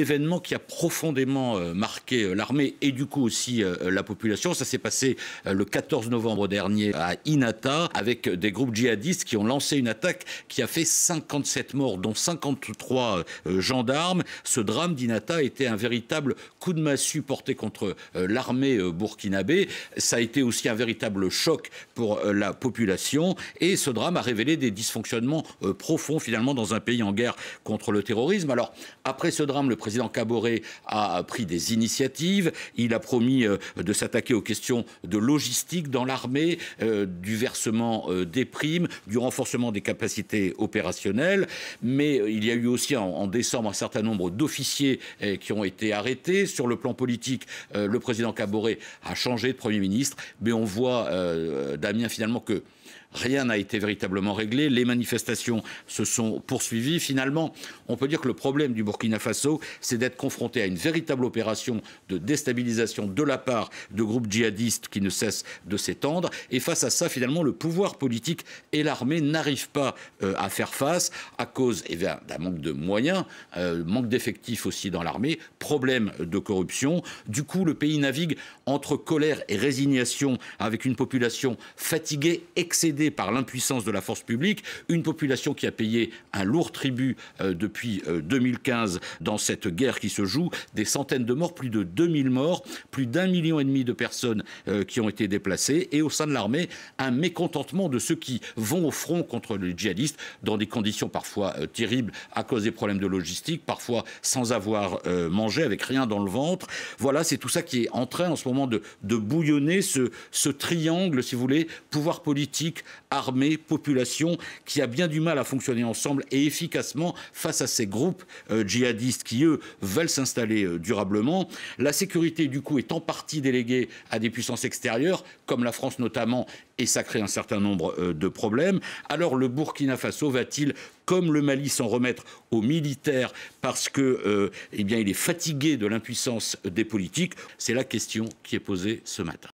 événement qui a profondément euh, marqué euh, l'armée et du coup aussi euh, la population. Ça s'est passé le 14 novembre dernier à Inata avec des groupes djihadistes qui ont lancé une attaque qui a fait 57 morts, dont 53 gendarmes. Ce drame d'Inata était un véritable coup de massue porté contre l'armée burkinabé. Ça a été aussi un véritable choc pour la population et ce drame a révélé des dysfonctionnements profonds finalement dans un pays en guerre contre le terrorisme. Alors après ce drame, le le président Caboret a pris des initiatives. Il a promis euh, de s'attaquer aux questions de logistique dans l'armée, euh, du versement euh, des primes, du renforcement des capacités opérationnelles. Mais il y a eu aussi en, en décembre un certain nombre d'officiers qui ont été arrêtés. Sur le plan politique, le président Caboret a changé de Premier ministre. Mais on voit, Damien, finalement que rien n'a été véritablement réglé. Les manifestations se sont poursuivies. Finalement, on peut dire que le problème du Burkina Faso, c'est d'être confronté à une véritable opération de déstabilisation de la part de groupes djihadistes qui ne cessent de s'étendre. Et face à ça, finalement, le pouvoir politique et l'armée n'arrivent pas euh, à faire face à cause eh d'un manque de moyens, euh, manque d'effectifs aussi dans l'armée, problème de corruption. Du coup, le pays navigue entre colère et résignation avec une population fatiguée, excédée par l'impuissance de la force publique, une population qui a payé un lourd tribut euh, depuis 2015 dans cette guerre qui se joue, des centaines de morts, plus de 2000 morts, plus d'un million et demi de personnes euh, qui ont été déplacées, et au sein de l'armée, un mécontentement de ceux qui vont au front contre les djihadistes dans des conditions parfois euh, terribles à cause des problèmes de logistique, parfois sans avoir euh, mangé, avec rien dans le ventre. Voilà, c'est tout ça qui est en train en ce moment de, bouillonner ce, ce triangle, si vous voulez, pouvoir politique, armée, population, qui a bien du mal à fonctionner ensemble et efficacement face à ces groupes djihadistes qui, eux, veulent s'installer euh, durablement. La sécurité, du coup, est en partie déléguée à des puissances extérieures, comme la France notamment, et ça crée un certain nombre euh, de problèmes. Alors le Burkina Faso va-t-il, comme le Mali, s'en remettre aux militaires parce que, euh, eh bien, il est fatigué de l'impuissance des politiques C'est la question qui est posée ce matin.